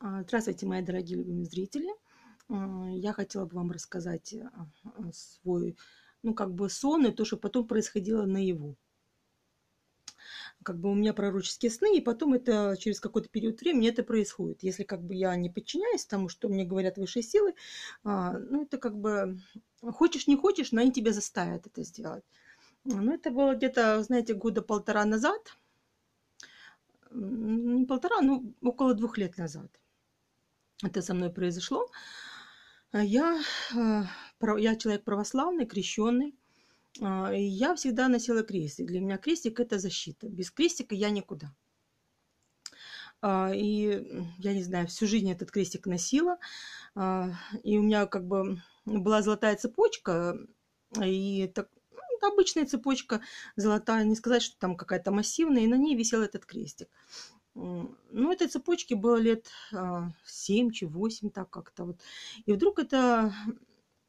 А, Здравствуйте, мои дорогие любимые зрители! Я хотела бы вам рассказать э, э, свой, ну, как бы сон и то, что потом происходило наяву. Как бы у меня пророческие сны, и потом это через какой-то период времени это происходит. Если как бы я не подчиняюсь тому, что мне говорят высшие силы, а, ну, это как бы хочешь, не хочешь, но они тебя заставят это сделать. Ну, это было где-то, знаете, года полтора назад – не полтора, но около двух лет назад это со мной произошло. А я, а, я человек православный, крещенный. А, и я всегда носила крестик. Для меня крестик – это защита. Без крестика я никуда. И я не знаю, всю жизнь этот крестик носила. И у меня как бы была золотая цепочка. И так, ну, обычная цепочка золотая, не сказать, что там какая-то массивная, и на ней висел этот крестик. Ну, этой цепочке было лет 7 а, чи 8, так как-то вот. И вдруг это,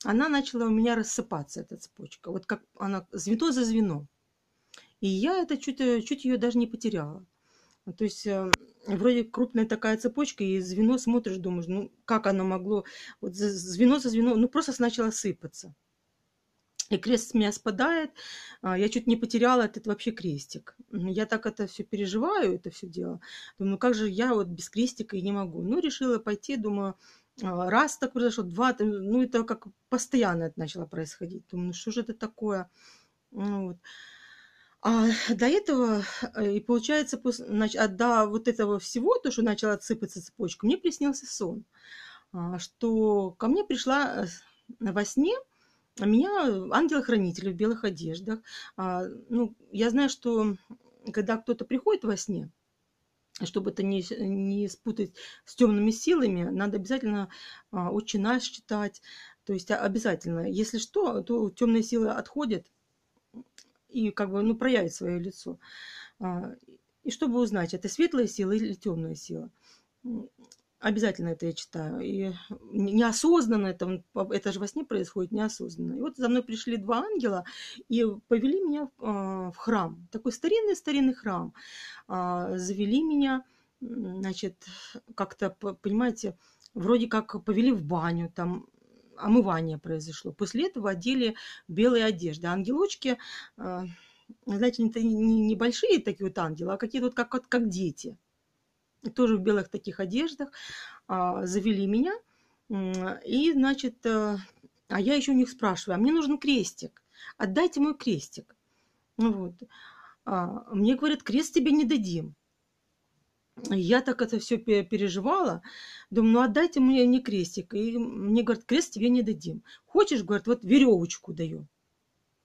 она начала у меня рассыпаться, эта цепочка. Вот как она, звено за звено. И я это чуть, э, чуть ее даже не потеряла. А, то есть э, вроде крупная такая цепочка, и звено смотришь, думаешь, ну как оно могло, вот звено за звено, ну просто сначала сыпаться и крест с меня спадает. А, я чуть не потеряла этот вообще крестик. Я так это все переживаю, это все дело. Думаю, как же я вот без крестика и не могу. Ну, решила пойти, думаю, а, раз так произошло, два, ну, это как постоянно это начало происходить. Думаю, ну, что же это такое? Ну, вот. А до этого, э, и получается, после, значит, а, до вот этого всего, то, что начала отсыпаться цепочка, мне приснился сон, что ко мне пришла э, во сне – а меня э, ангелы-хранители в белых одеждах. А, ну, я знаю, что когда кто-то приходит во сне, чтобы это не, не спутать с темными силами, надо обязательно а, «Отче наш» читать. То есть а, обязательно. Если что, то темные силы отходят и как бы ну, проявят свое лицо. А, и чтобы узнать, это светлая сила или темная сила. Обязательно это я читаю. И неосознанно это, это же во сне происходит неосознанно. И вот за мной пришли два ангела и повели меня в а, храм. Такой старинный-старинный храм. А, завели меня, значит, как-то, понимаете, вроде как повели в баню, там омывание произошло. После этого одели белые одежды. Ангелочки, а, знаете, это не небольшие такие вот ангелы, а какие-то вот как, как дети – тоже в белых таких одеждах, а, завели меня. И, значит, э, а я еще у них спрашиваю, а мне нужен крестик, отдайте мой крестик. Ну вот. А, мне говорят, крест тебе не дадим. Я так это все переживала. Думаю, ну отдайте мне не крестик. И мне говорят, крест тебе не дадим. Хочешь, говорят, вот веревочку даю.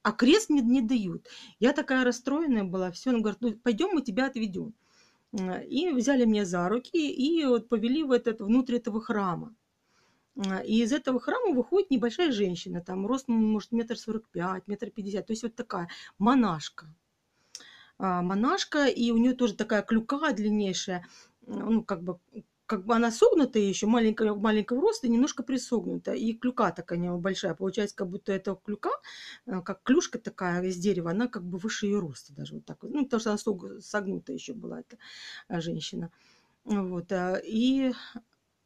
А крест не, не дают. Я такая расстроенная была. Все, он говорит, ну пойдем мы тебя отведем. Э, и взяли меня за руки и вот повели в этот, внутрь этого храма. Э, и из этого храма выходит небольшая женщина, там рост, ну, может, метр сорок пять, метр пятьдесят, то есть вот такая монашка. Э, монашка, и у нее тоже такая клюка длиннейшая, ну, как бы как бы она согнутая еще, маленькая, маленького роста, немножко присогнута. И клюка такая у большая. Получается, как будто это клюка, э, как клюшка такая из дерева, она как бы выше ее роста даже. Вот так. Ну, потому что она согнутая еще была, эта э, женщина. Вот. Э, и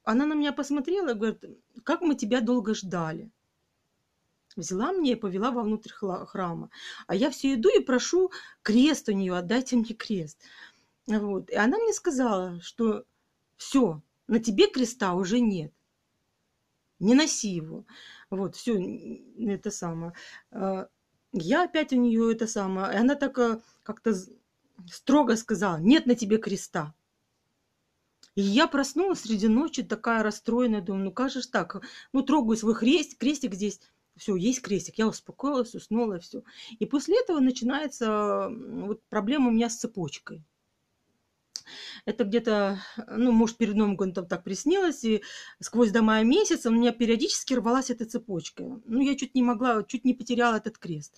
она на меня посмотрела и говорит, как мы тебя долго ждали взяла мне и повела вовнутрь храма. А я все иду и прошу крест у нее, отдайте мне крест. Вот. И она мне сказала, что все, на тебе креста уже нет. Не носи его. Вот, все, это самое. А, я опять у нее это самое. И она так а, как-то строго сказала, нет на тебе креста. И я проснулась среди ночи, такая расстроенная, думаю, ну как же так? Ну трогаю свой крест, крестик здесь, все, есть крестик. Я успокоилась, уснула, все. И после этого начинается вот проблема у меня с цепочкой. Это где-то, ну, может, перед Новым годом там так приснилось, и сквозь до мая месяца у меня периодически рвалась эта цепочка. Ну, я чуть не могла, чуть не потеряла этот крест.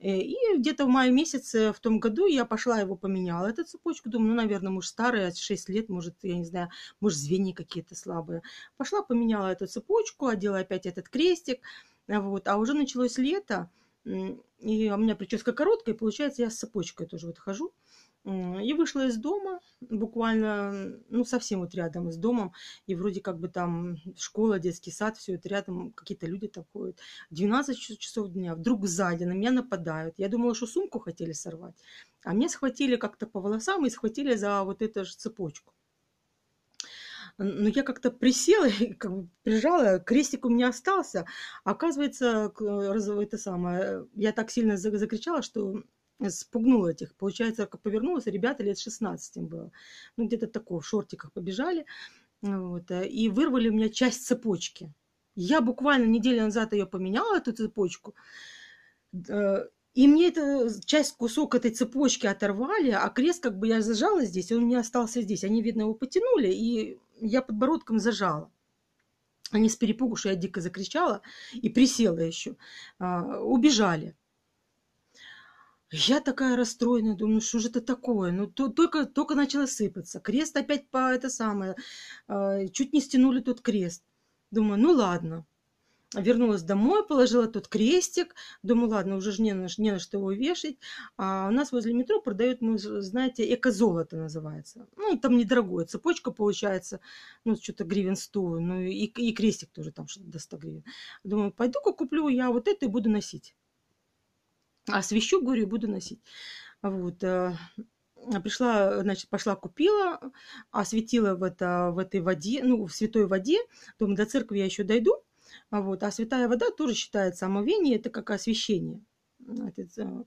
Э, и где-то в мае месяце в том году я пошла его поменяла, эту цепочку. Думаю, ну, наверное, муж старый, 6 лет, может, я не знаю, может, звенья какие-то слабые. Пошла, поменяла эту цепочку, одела опять этот крестик. А вот. А уже началось лето, и у меня прическа короткая, и получается, я с цепочкой тоже вот хожу. И вышла из дома, буквально, ну, совсем вот рядом с домом. И вроде как бы там школа, детский сад, все это рядом, какие-то люди там ходят. 12 часов дня, вдруг сзади на меня нападают. Я думала, что сумку хотели сорвать. А меня схватили как-то по волосам и схватили за вот эту же цепочку. Но я как-то присела и как бы прижала, крестик у меня остался. Оказывается, это самое, я так сильно закричала, что спугнул этих. Получается, как повернулась, ребята лет 16 им было. Ну, где-то такого, в шортиках побежали. Вот, э, и вырвали у меня часть цепочки. Я буквально неделю назад ее поменяла, эту цепочку. Э, и мне это, часть, кусок этой цепочки оторвали, а крест как бы я зажала здесь, он у меня остался здесь. Они, видно, его потянули, и я подбородком зажала. Они с перепугу, что я дико закричала и присела еще. А, убежали. Я такая расстроенная, думаю, ну что же это такое? Ну, то, только, только начало сыпаться. Крест опять по это самое. Э, чуть не стянули тот крест. Думаю, ну ладно. Вернулась домой, положила тот крестик. Думаю, ладно, уже же не на, не на что его вешать. А у нас возле метро продают, ну, знаете, эко-золото называется. Ну, там недорогое. Цепочка получается, ну, что-то гривен 100. Ну, и, и крестик тоже там что-то до 100 гривен. Думаю, пойду-ка куплю я вот это и буду носить освещу, говорю, и буду носить. Вот. Э, а пришла, значит, пошла, купила, осветила в, это, в этой воде, ну, в святой воде. Думаю, до церкви я еще дойду. Вот. А святая вода тоже считается омовение, это как освещение э,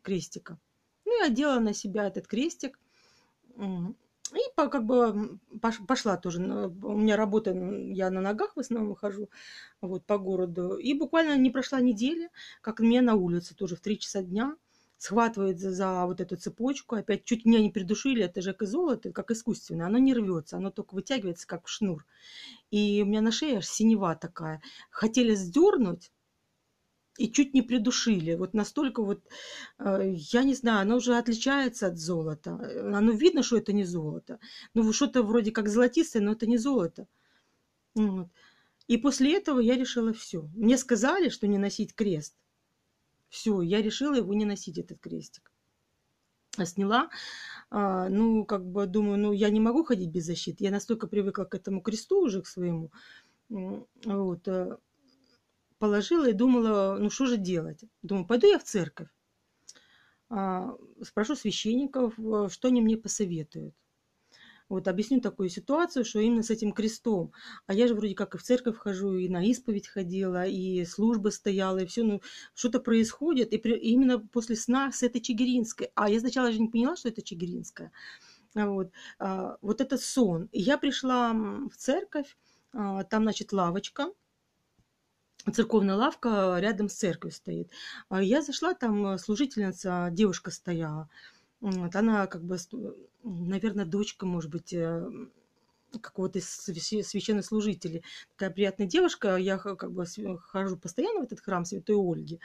крестика. Ну, я одела на себя этот крестик. И по, как бы пошла тоже. У меня работа, я на ногах в основном хожу вот, по городу. И буквально не прошла неделя, как меня на улице тоже в 3 часа дня схватывает за, вот эту цепочку. Опять чуть меня не придушили, это же как золото, как искусственное. Оно не рвется, оно только вытягивается, как шнур. И у меня на шее аж синева такая. Хотели сдернуть, и чуть не придушили. Вот настолько вот, э, я не знаю, оно уже отличается от золота. Оно видно, что это не золото. Ну, что-то вроде как золотистое, но это не золото. Ну вот. И после этого я решила все. Мне сказали, что не носить крест. Все, я решила его не носить, этот крестик. А сняла, ну, как бы думаю, ну, я не могу ходить без защиты. Я настолько привыкла к этому кресту уже, к своему. Вот, э, положила и думала, ну что же делать? Думаю, пойду я в церковь, а, спрошу священников, э, что они мне посоветуют. Вот объясню такую ситуацию, что именно с этим крестом. А я же вроде как и в церковь хожу, и на исповедь ходила, и служба стояла, и все. Ну, что-то происходит. И, при, и именно после сна с этой Чигиринской. А я сначала же не поняла, что это Чигиринская. А вот, а, вот это сон. И я пришла в церковь, а, там, значит, лавочка – церковная лавка рядом с церковью стоит. А я зашла, там служительница, девушка стояла. Вот, она как бы, наверное, дочка, может быть, э, какого-то из священнослужителей. Такая приятная девушка. Я как бы хожу постоянно в этот храм Святой Ольги.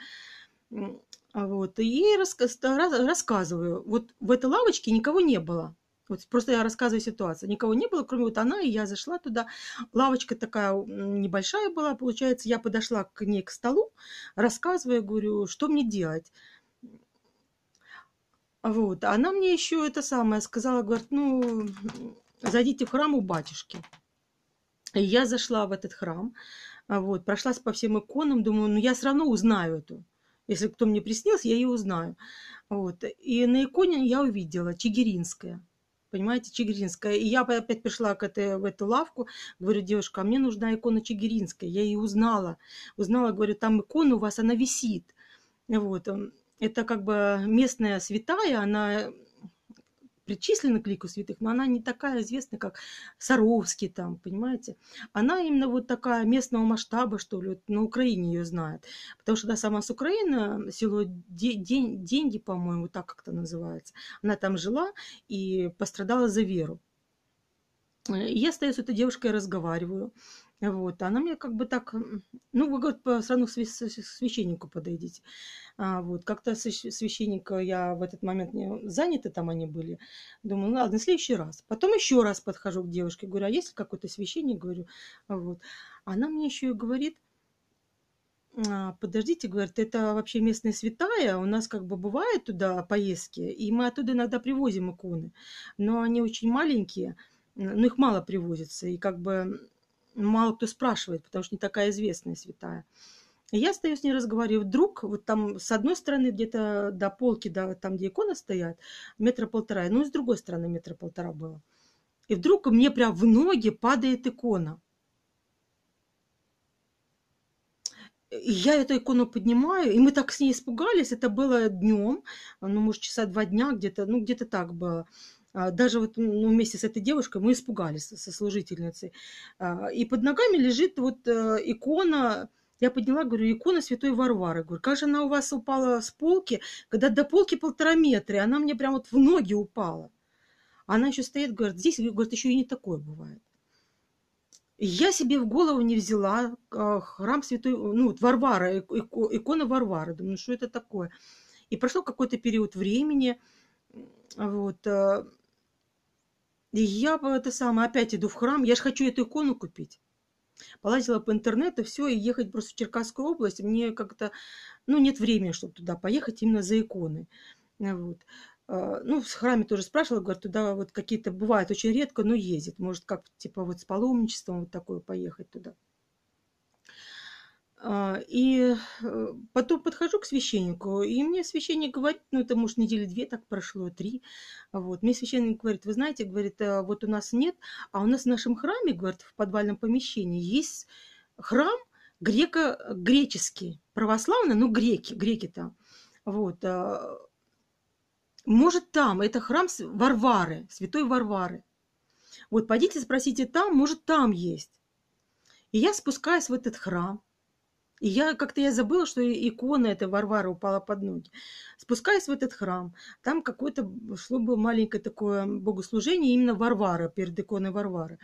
Вот, и рас, рассказываю. Вот в этой лавочке никого не было. Вот просто я рассказываю ситуацию. Никого не было, кроме вот она, и я зашла туда. Лавочка такая небольшая была, получается. Я подошла к ней к столу, рассказываю, говорю, что мне делать. А вот. А она мне еще это самое сказала, говорит, ну, зайдите в храм у батюшки. И я зашла в этот храм, а вот, прошлась по всем иконам, думаю, ну, я все равно узнаю эту. Если кто мне приснился, я ее узнаю. Вот. И на иконе я увидела Чигиринская понимаете, Чигиринская. И я опять пришла к этой, в эту лавку, говорю, девушка, а мне нужна икона Чигиринская. Я ее узнала. Узнала, говорю, там икона у вас, она висит. Вот, эм, это как бы местная святая, она причислена к лику святых, но она не такая известная, как Саровский там, понимаете. Она именно вот такая местного масштаба, что ли, вот на Украине ее знают. Потому что да, сама с Украины, село День, Деньги, по-моему, так как-то называется, она там жила и пострадала за веру. Э, я стою с этой девушкой и разговариваю. Вот, она мне как бы так, ну, вы, говорит, по сравнению священнику подойдите. А, вот, как-то священника я в этот момент не заняты там они были. Думаю, ну, ладно, в следующий раз. Потом еще раз подхожу к девушке, говорю, а есть какой-то священник? Говорю, вот. Она мне еще и говорит, а, подождите, говорит, это вообще местная святая, у нас как бы бывают туда поездки, и мы оттуда иногда привозим иконы, но они очень маленькие, но ну, их мало привозится, и как бы мало кто спрашивает, потому что не такая известная святая. я стою с ней разговариваю. Вдруг, вот там с одной стороны где-то до полки, до, там, где иконы стоят, метра полтора, ну и с другой стороны метра полтора было. И вдруг мне прям в ноги падает икона. И я эту икону поднимаю, и мы так с ней испугались. Это было днем, ну, может, часа два дня где-то, ну, где-то так было. А, даже вот ну, вместе с этой девушкой мы испугались со служительницей. А, и под ногами лежит вот э, икона я подняла, говорю, икона святой Варвары. Говорю, как же она у вас упала с полки, когда до полки полтора метра, и она мне прям вот в ноги упала. Она еще стоит, говорит, здесь, говорит, еще и не такое бывает. я себе в голову не взяла а, храм святой, ну, Варвара, икона Варвары. Думаю, что это такое? И прошло какой-то период времени, вот, э, и я это самое, опять иду в храм, я же хочу эту икону купить. Полазила по интернету, все, и ехать просто в Черкасскую область. Мне как-то, ну, нет времени, чтобы туда поехать именно за иконы. Э, вот. Э, ну, в храме тоже спрашивала, говорю, туда вот какие-то бывают очень редко, но ездит. Может, как типа вот с паломничеством вот такое поехать туда. А, и э, потом подхожу к священнику, и мне священник говорит, ну это может недели две так прошло, три, вот, мне священник говорит, вы знаете, говорит, э, вот у нас нет, а у нас в нашем храме, говорит, в подвальном помещении есть храм греко греческий, православный, ну греки, греки там, вот, э, может там, это храм Варвары, святой Варвары, вот, пойдите спросите там, может там есть. И я спускаюсь в этот храм, и я как-то я забыла, что икона эта Варвара упала под ноги. Спускаясь в этот храм, там какое-то шло бы маленькое такое богослужение именно Варвара, перед иконой Варвары.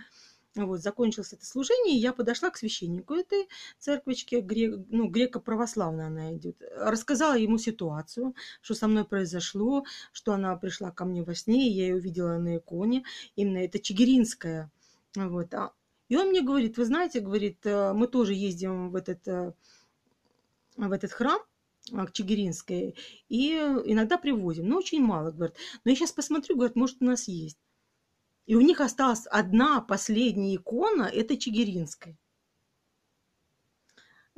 Вот, закончилось это служение, и я подошла к священнику этой церквички, грек, ну, греко-православная она идет. Рассказала ему ситуацию, что со мной произошло, что она пришла ко мне во сне, и я ее увидела на иконе. Именно это чигиринская вот. А и он мне говорит, вы знаете, говорит, э, мы тоже ездим в этот, э, в этот храм, э, к Чигиринской, и иногда привозим, но очень мало, говорит. Но я сейчас посмотрю, говорит, может, у нас есть. И у них осталась одна последняя икона, это Чигиринской.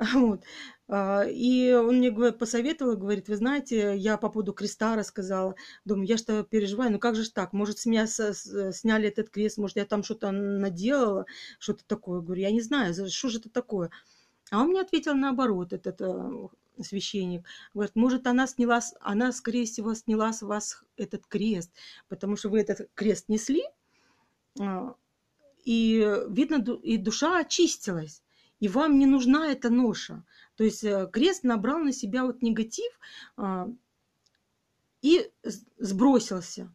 Вот. А, и он мне посоветовал, говорит, вы знаете, я по поводу креста рассказала. Думаю, я что переживаю, ну как же так? Может, с меня сняли этот крест, может, я там что-то наделала, что-то такое. Говорю, я не знаю, что же это такое? А он мне ответил наоборот, этот э, священник. Говорит, может, она сняла, она, скорее всего, сняла с вас этот крест, потому что вы этот крест несли, а, и, видно, и душа очистилась и вам не нужна эта ноша. То есть э, крест набрал на себя вот негатив а, и сбросился.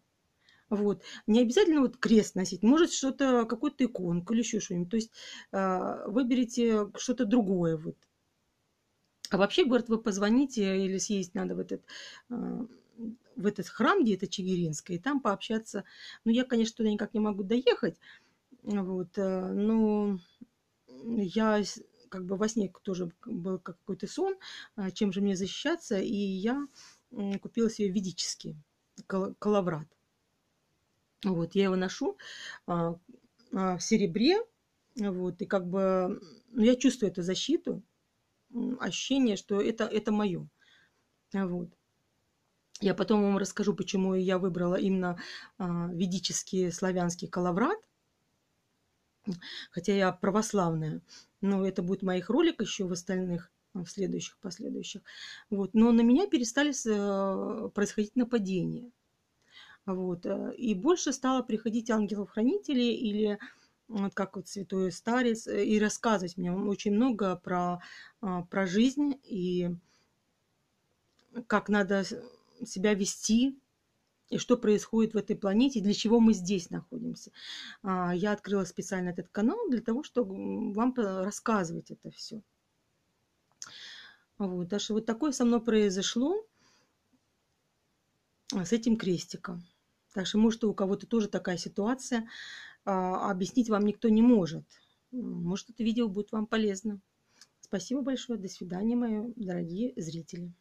Вот. Не обязательно вот крест носить, может что-то, какую-то иконку или еще что-нибудь. То есть а, выберите что-то другое. Вот. А вообще, говорят, вы позвоните или съездить надо в этот, а, в этот храм, где это Чигиринское, и там пообщаться. Ну, я, конечно, туда никак не могу доехать, вот, э, но я как бы во сне тоже был какой-то сон, а, чем же мне защищаться, и я купила себе ведический коловрат. Вот, я его ношу а, а, в серебре, вот, и как бы ну, я чувствую эту защиту, ощущение, что это, это мое. Вот. Я потом вам расскажу, почему я выбрала именно ведический славянский коловрат хотя я православная. Но это будет моих роликах еще в остальных э, в следующих, последующих. Вот. Но на меня перестали э, происходить нападения. Вот. Э, и больше стало приходить ангелов-хранителей или вот как вот святой старец, и рассказывать мне очень много про, про жизнь и как надо себя вести, и что происходит в этой планете, для чего мы здесь находимся. А, я открыла специально этот канал для того, чтобы вам рассказывать это все. Вот, даже вот такое со мной произошло а, с этим крестиком. Так что, может, у кого-то тоже такая ситуация. А, объяснить вам никто не может. Может, это видео будет вам полезно. Спасибо большое. До свидания, мои дорогие зрители.